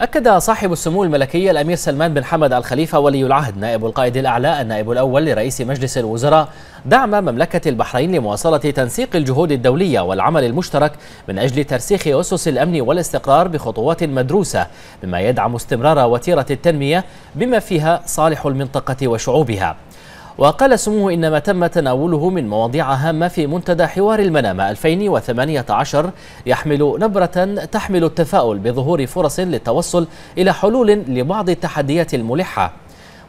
أكد صاحب السمو الملكية الأمير سلمان بن حمد الخليفة ولي العهد نائب القائد الأعلى النائب الأول لرئيس مجلس الوزراء دعم مملكة البحرين لمواصلة تنسيق الجهود الدولية والعمل المشترك من أجل ترسيخ أسس الأمن والاستقرار بخطوات مدروسة مما يدعم استمرار وتيرة التنمية بما فيها صالح المنطقة وشعوبها وقال سموه إنما تم تناوله من مواضيع هامة في منتدى حوار المنامة 2018 يحمل نبرة تحمل التفاؤل بظهور فرص للتوصل إلى حلول لبعض التحديات الملحة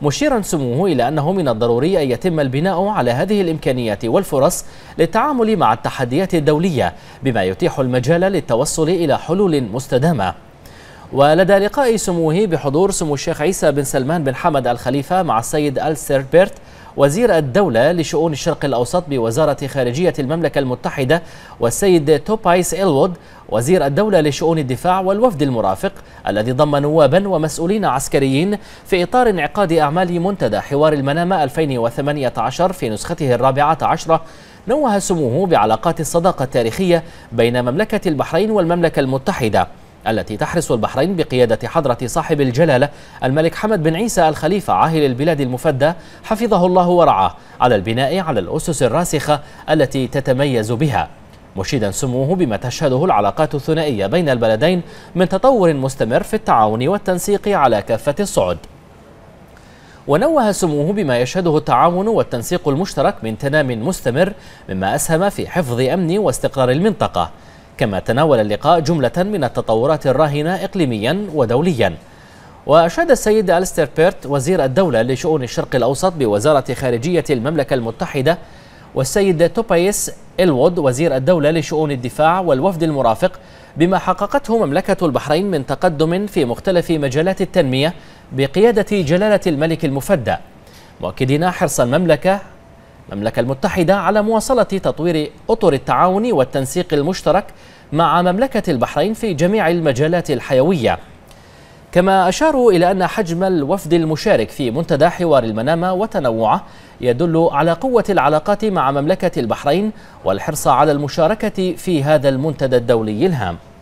مشيرا سموه إلى أنه من الضروري أن يتم البناء على هذه الإمكانيات والفرص للتعامل مع التحديات الدولية بما يتيح المجال للتوصل إلى حلول مستدامة ولدى لقاء سموه بحضور سمو الشيخ عيسى بن سلمان بن حمد الخليفة مع السيد آل سيربرت وزير الدولة لشؤون الشرق الأوسط بوزارة خارجية المملكة المتحدة والسيد توبايس إلوود وزير الدولة لشؤون الدفاع والوفد المرافق الذي ضم نوابا ومسؤولين عسكريين في إطار انعقاد أعمال منتدى حوار المنامة 2018 في نسخته الرابعة عشرة نوه سموه بعلاقات الصداقة التاريخية بين مملكة البحرين والمملكة المتحدة التي تحرس البحرين بقيادة حضرة صاحب الجلالة الملك حمد بن عيسى الخليفة عاهل البلاد المفدى حفظه الله ورعاه على البناء على الأسس الراسخة التي تتميز بها مشيدا سموه بما تشهده العلاقات الثنائية بين البلدين من تطور مستمر في التعاون والتنسيق على كافة الصعد ونوه سموه بما يشهده التعاون والتنسيق المشترك من تنام مستمر مما أسهم في حفظ أمن واستقرار المنطقة كما تناول اللقاء جملة من التطورات الراهنة إقليميا ودوليا وأشاد السيد ألستر بيرت وزير الدولة لشؤون الشرق الأوسط بوزارة خارجية المملكة المتحدة والسيد توبايس إلوود وزير الدولة لشؤون الدفاع والوفد المرافق بما حققته مملكة البحرين من تقدم في مختلف مجالات التنمية بقيادة جلالة الملك المفدى مؤكدين حرص المملكة المملكة المتحدة على مواصلة تطوير أطر التعاون والتنسيق المشترك مع مملكة البحرين في جميع المجالات الحيوية كما أشاروا إلى أن حجم الوفد المشارك في منتدى حوار المنامة وتنوعه يدل على قوة العلاقات مع مملكة البحرين والحرص على المشاركة في هذا المنتدى الدولي الهام